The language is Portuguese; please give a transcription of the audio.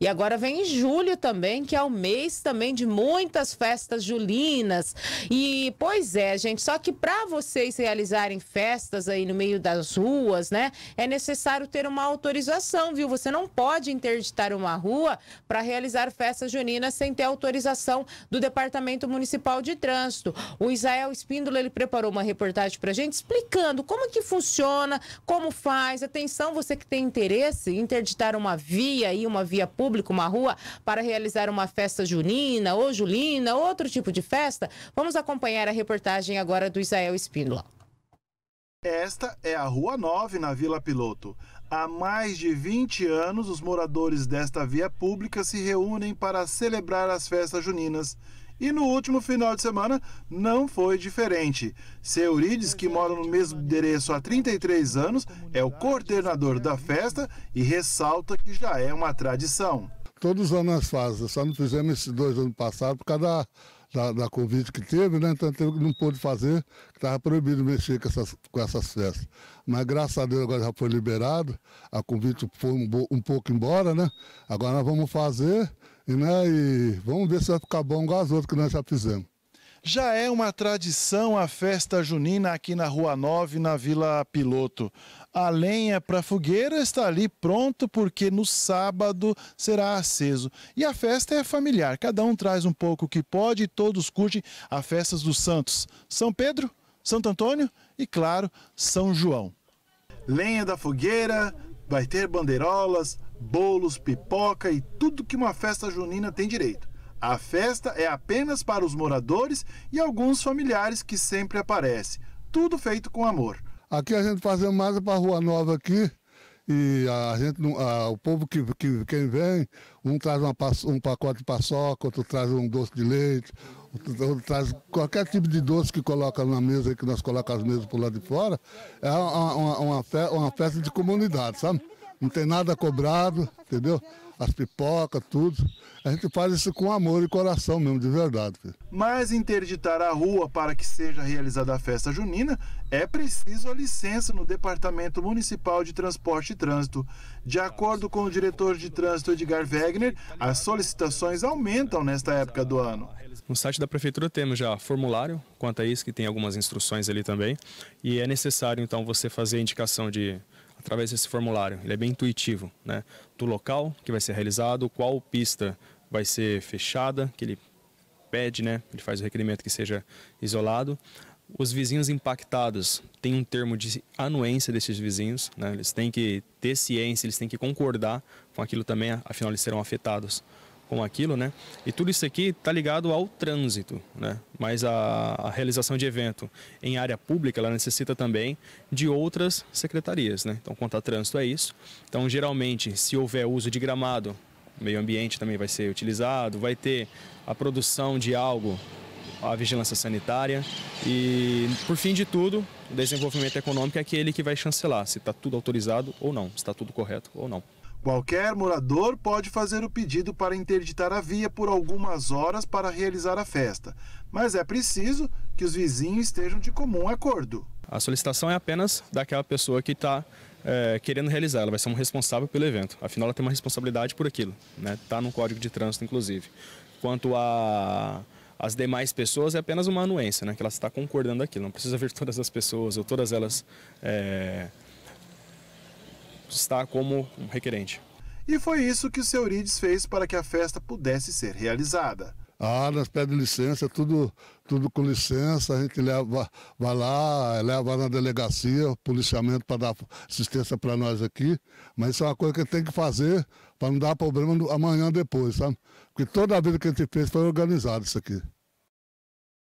E agora vem julho também, que é o mês também de muitas festas julinas. E pois é, gente, só que para vocês realizarem festas aí no meio das ruas, né, é necessário ter uma autorização, viu? Você não pode interditar uma rua para realizar festas juninas sem ter autorização do Departamento Municipal de Trânsito. O Israel Espíndola ele preparou uma reportagem para gente explicando como que funciona, como faz. Atenção, você que tem interesse em interditar uma via aí, uma via pública público, uma rua, para realizar uma festa junina ou julina, outro tipo de festa? Vamos acompanhar a reportagem agora do Israel Espíndola. Esta é a Rua 9, na Vila Piloto. Há mais de 20 anos, os moradores desta via pública se reúnem para celebrar as festas juninas e no último final de semana não foi diferente. Seurides, que mora no mesmo endereço há 33 anos, é o coordenador da festa e ressalta que já é uma tradição. Todos os anos nós fazemos, só não fizemos esses dois anos passados por causa da da, da Covid que teve, né? Então teve, não pôde fazer, estava proibido mexer com essas, com essas festas. Mas graças a Deus agora já foi liberado, a convite foi um, um pouco embora, né? Agora nós vamos fazer e, né, e vamos ver se vai ficar bom igual as outras que nós já fizemos. Já é uma tradição a festa junina aqui na Rua 9, na Vila Piloto. A lenha para fogueira está ali pronto porque no sábado será aceso. E a festa é familiar, cada um traz um pouco o que pode e todos curtem as festas dos santos. São Pedro, Santo Antônio e, claro, São João. Lenha da fogueira, vai ter bandeirolas, bolos, pipoca e tudo que uma festa junina tem direito. A festa é apenas para os moradores e alguns familiares que sempre aparecem. Tudo feito com amor. Aqui a gente fazendo mais para a Rua Nova aqui. E a gente, a, o povo que, que quem vem, um traz uma, um pacote de paçoca, outro traz um doce de leite, outro, outro traz qualquer tipo de doce que coloca na mesa, que nós colocamos as mesas por lá de fora. É uma, uma, uma, festa, uma festa de comunidade, sabe? Não tem nada cobrado, entendeu? As pipocas, tudo. A gente faz isso com amor e coração mesmo, de verdade. Filho. Mas interditar a rua para que seja realizada a festa junina é preciso a licença no Departamento Municipal de Transporte e Trânsito. De acordo com o diretor de trânsito Edgar Wegner, as solicitações aumentam nesta época do ano. No site da prefeitura temos já formulário quanto a isso, que tem algumas instruções ali também. E é necessário então você fazer a indicação de através desse formulário. Ele é bem intuitivo, né? Do local que vai ser realizado, qual pista vai ser fechada, que ele pede, né? Ele faz o requerimento que seja isolado. Os vizinhos impactados têm um termo de anuência desses vizinhos, né? Eles têm que ter ciência, eles têm que concordar com aquilo também, afinal eles serão afetados com aquilo, né? E tudo isso aqui está ligado ao trânsito, né? Mas a, a, realização de evento em área pública, ela necessita também de outras secretarias, né? Então, quanto a trânsito é isso. Então, geralmente, se houver uso de gramado, o meio ambiente também vai ser utilizado, vai ter a produção de algo, a vigilância sanitária e, por fim de tudo, o desenvolvimento econômico é aquele que vai chancelar se está tudo autorizado ou não, se está tudo correto ou não. Qualquer morador pode fazer o pedido para interditar a via por algumas horas para realizar a festa, mas é preciso que os vizinhos estejam de comum acordo. A solicitação é apenas daquela pessoa que está é, querendo realizar, ela vai ser um responsável pelo evento. Afinal, ela tem uma responsabilidade por aquilo. Está né? Tá no código de trânsito, inclusive. Quanto a as demais pessoas é apenas uma anuência, né? que ela está concordando aqui. Não precisa ver todas as pessoas ou todas elas é, estar como um requerente. E foi isso que o Seurides fez para que a festa pudesse ser realizada. Ah, nós pede licença, é tudo, tudo com licença, a gente leva, vai lá, leva na delegacia, policiamento para dar assistência para nós aqui. Mas isso é uma coisa que tem que fazer para não dar problema amanhã depois, sabe? Porque toda a vida que a gente fez foi organizado isso aqui.